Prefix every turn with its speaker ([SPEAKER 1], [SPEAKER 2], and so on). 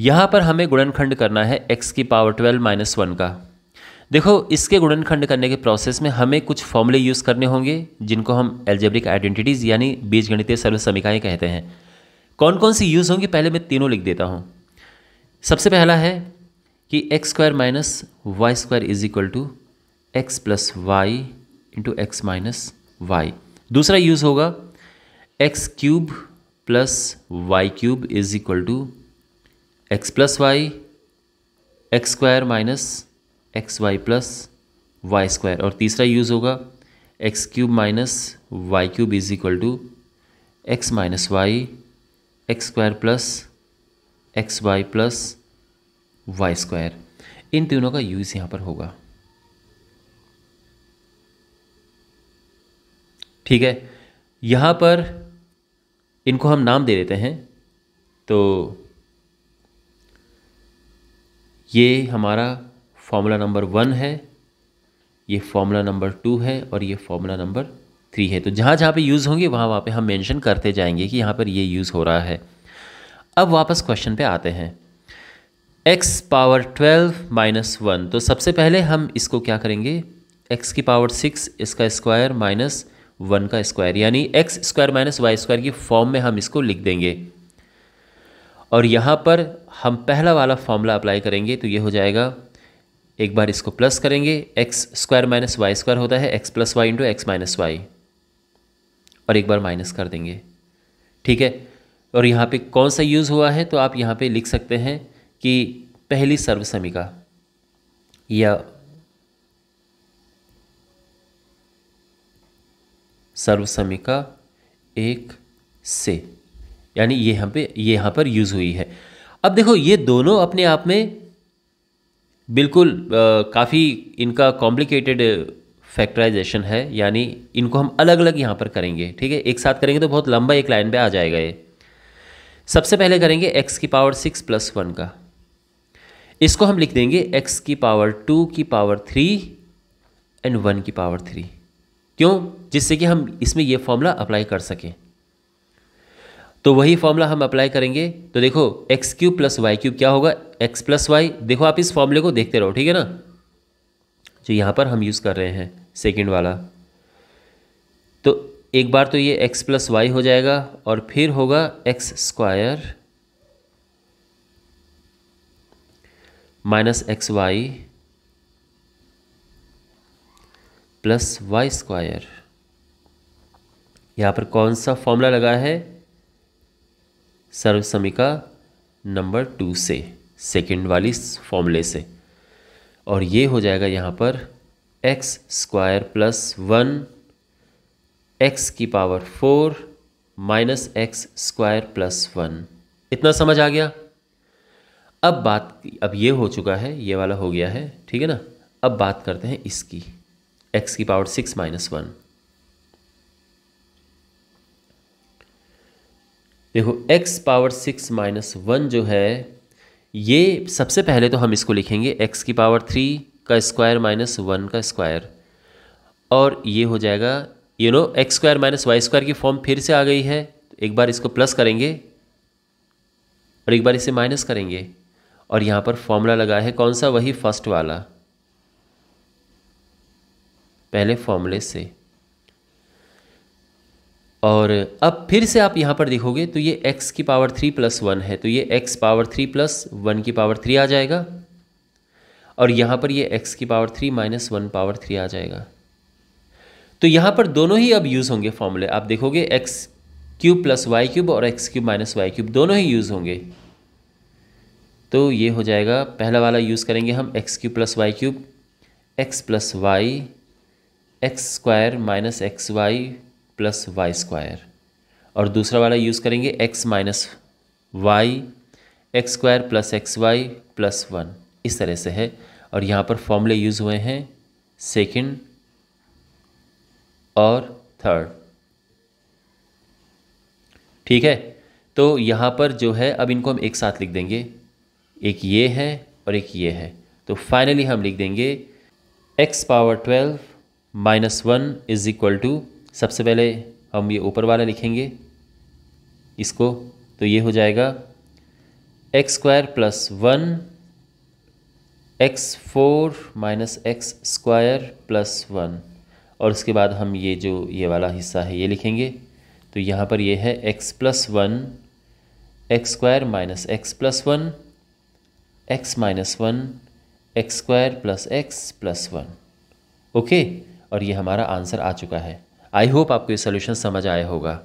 [SPEAKER 1] यहाँ पर हमें गुणनखंड करना है एक्स की पावर ट्वेल्व माइनस वन का देखो इसके गुणनखंड करने के प्रोसेस में हमें कुछ फॉर्मूले यूज़ करने होंगे जिनको हम एल्जेब्रिक आइडेंटिटीज़ यानी बीजगणितीय सर्व समीकाएँ कहते हैं कौन कौन सी यूज़ होंगी पहले मैं तीनों लिख देता हूँ सबसे पहला है कि x square minus y square is equal to x plus y into x minus y दूसरा यूज़ होगा x cube plus y cube is equal to x plus y x square minus x y plus y square और तीसरा use होगा x cube minus y cube is equal to x minus y x square plus x y plus y square इन तीनों का use यहाँ पर होगा ठीक है यहाँ पर इनको हम नाम दे देते हैं तो ये हमारा फॉर्मूला नंबर वन है ये फॉर्मूला नंबर टू है और ये फॉर्मूला नंबर थ्री है तो जहाँ जहाँ पे यूज़ होंगे वहाँ वहाँ पे हम मेंशन करते जाएंगे कि यहाँ पर ये यूज़ हो रहा है अब वापस क्वेश्चन पे आते हैं x power twelve minus one तो सबसे पहले हम इसको क्या करेंगे x की पावर सिक्स इसका स्क्वायर माइनस वन का स्क्वायर यानी x square minus y square की फॉर्म में हम इसको लिख देंगे और यहाँ पर हम पहला वाला फॉर्मूला अप्लाई करेंगे तो ये हो जाएगा एक बार इसको प्लस करेंगे x square minus y square होता है x plus y into x minus y और एक बार माइनस कर देंगे ठीक है और यहाँ पे कौन सा यूज़ हुआ है तो आप यहाँ पे लिख सकते हैं कि पहली सर्वसमिका या सर्वसमिका एक से यानी ये यहाँ पे ये यहाँ पर यूज़ हुई है अब देखो ये दोनों अपने आप में बिल्कुल काफ़ी इनका कॉम्प्लिकेटेड फैक्टराइजेशन है यानी इनको हम अलग अलग यहाँ पर करेंगे ठीक है एक साथ करेंगे तो बहुत लंबा एक लाइन पे आ जाएगा ये सबसे पहले करेंगे x की पावर सिक्स प्लस वन का इसको हम लिख देंगे x की पावर टू की पावर थ्री एंड वन की पावर थ्री क्यों जिससे कि हम इसमें ये फॉर्मूला अप्लाई कर सकें तो वही फॉर्मूला हम अप्लाई करेंगे तो देखो x cube plus y cube क्या होगा एक्स प्लस वाई देखो आप इस फॉर्मूले को देखते रहो ठीक है ना जो यहाँ पर हम यूज़ कर रहे हैं सेकेंड वाला तो एक बार तो ये एक्स प्लस वाई हो जाएगा और फिर होगा x square minus x y plus y square यहाँ पर कौन सा फॉर्मूला लगा है सर्वसमिका नंबर टू से सेकेंड वाली फॉर्मूले से और ये हो जाएगा यहाँ पर x square plus one x की power four minus x square plus one इतना समझ आ गया अब बात अब ये हो चुका है ये वाला हो गया है ठीक है ना अब बात करते हैं इसकी एक्स की पावर सिक्स माइनस वन देखो x power six minus one जो है ये सबसे पहले तो हम इसको लिखेंगे x की पावर थ्री का स्क्वायर माइनस वन का स्क्वायर और ये हो जाएगा you know x square minus y square की फॉर्म फिर से आ गई है तो एक बार इसको प्लस करेंगे और एक बार इसे माइनस करेंगे और यहाँ पर फॉर्मूला लगा है कौन सा वही फर्स्ट वाला पहले फॉर्मूले से और अब फिर से आप यहाँ पर देखोगे तो ये x की पावर थ्री प्लस वन है तो ये x power three plus one की पावर थ्री आ जाएगा और यहाँ पर ये x की power three minus one power three आ जाएगा तो यहाँ पर दोनों ही अब यूज़ होंगे फॉर्मूले आप देखोगे x cube plus y cube और x cube minus y cube दोनों ही यूज़ होंगे तो ये हो जाएगा पहला वाला यूज़ करेंगे हम x cube plus y cube x plus y x square minus x y plus y square और दूसरा वाला यूज़ करेंगे x minus y x square plus x y plus one इस तरह से है और यहाँ पर फॉर्मूले यूज़ हुए हैं सेकंड और थर्ड ठीक है तो यहाँ पर जो है अब इनको हम एक साथ लिख देंगे एक ये है और एक ये है तो फाइनली हम लिख देंगे x power twelve minus one is equal to सबसे पहले हम ये ऊपर वाला लिखेंगे इसको तो ये हो जाएगा x square plus one x four minus x square plus one और उसके बाद हम ये जो ये वाला हिस्सा है ये लिखेंगे तो यहाँ पर ये है x plus one x square minus x plus one x minus one x square plus x plus one okay और ये हमारा आंसर आ चुका है आई होप आपको ये सोल्यूशन समझ आया होगा